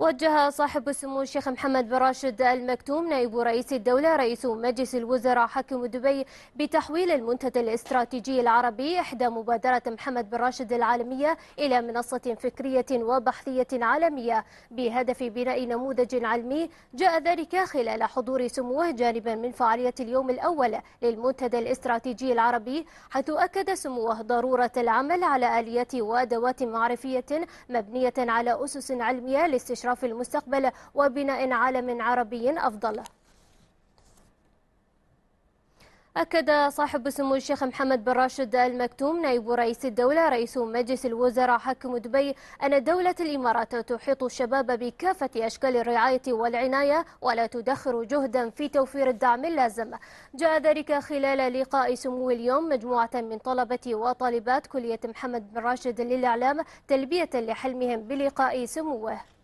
وجه صاحب السمو الشيخ محمد بن راشد المكتوم نائب رئيس الدولة رئيس مجلس الوزراء حاكم دبي بتحويل المنتدى الاستراتيجي العربي إحدى مبادرة محمد بن راشد العالمية إلى منصة فكرية وبحثية عالمية بهدف بناء نموذج علمي جاء ذلك خلال حضور سموه جانبا من فعالية اليوم الأول للمنتدى الاستراتيجي العربي حيث أكد سموه ضرورة العمل على آليات وأدوات معرفية مبنية على أسس علمية لاستشراف لإشراف المستقبل وبناء عالم عربي أفضل أكد صاحب سمو الشيخ محمد بن راشد المكتوم نائب رئيس الدولة رئيس مجلس الوزراء حاكم دبي أن دولة الإمارات تحيط الشباب بكافة أشكال الرعاية والعناية ولا تدخر جهدا في توفير الدعم اللازم جاء ذلك خلال لقاء سمو اليوم مجموعة من طلبة وطالبات كلية محمد بن راشد للإعلام تلبية لحلمهم بلقاء سموه